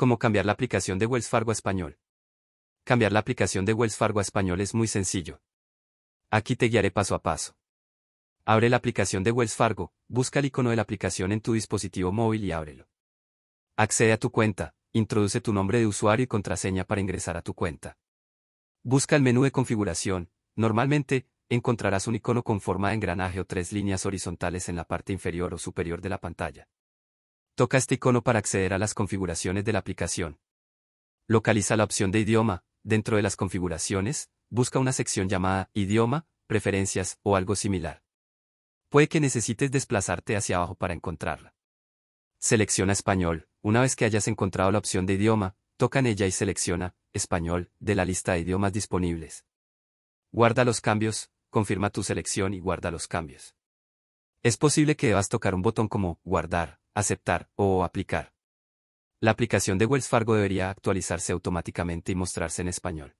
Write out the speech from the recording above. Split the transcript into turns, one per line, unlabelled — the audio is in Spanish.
Cómo cambiar la aplicación de Wells Fargo español. Cambiar la aplicación de Wells Fargo a español es muy sencillo. Aquí te guiaré paso a paso. Abre la aplicación de Wells Fargo, busca el icono de la aplicación en tu dispositivo móvil y ábrelo. Accede a tu cuenta, introduce tu nombre de usuario y contraseña para ingresar a tu cuenta. Busca el menú de configuración, normalmente, encontrarás un icono con forma de engranaje o tres líneas horizontales en la parte inferior o superior de la pantalla. Toca este icono para acceder a las configuraciones de la aplicación. Localiza la opción de idioma, dentro de las configuraciones, busca una sección llamada Idioma, Preferencias o algo similar. Puede que necesites desplazarte hacia abajo para encontrarla. Selecciona Español. Una vez que hayas encontrado la opción de idioma, toca en ella y selecciona Español de la lista de idiomas disponibles. Guarda los cambios, confirma tu selección y guarda los cambios. Es posible que debas tocar un botón como guardar, aceptar o aplicar. La aplicación de Wells Fargo debería actualizarse automáticamente y mostrarse en español.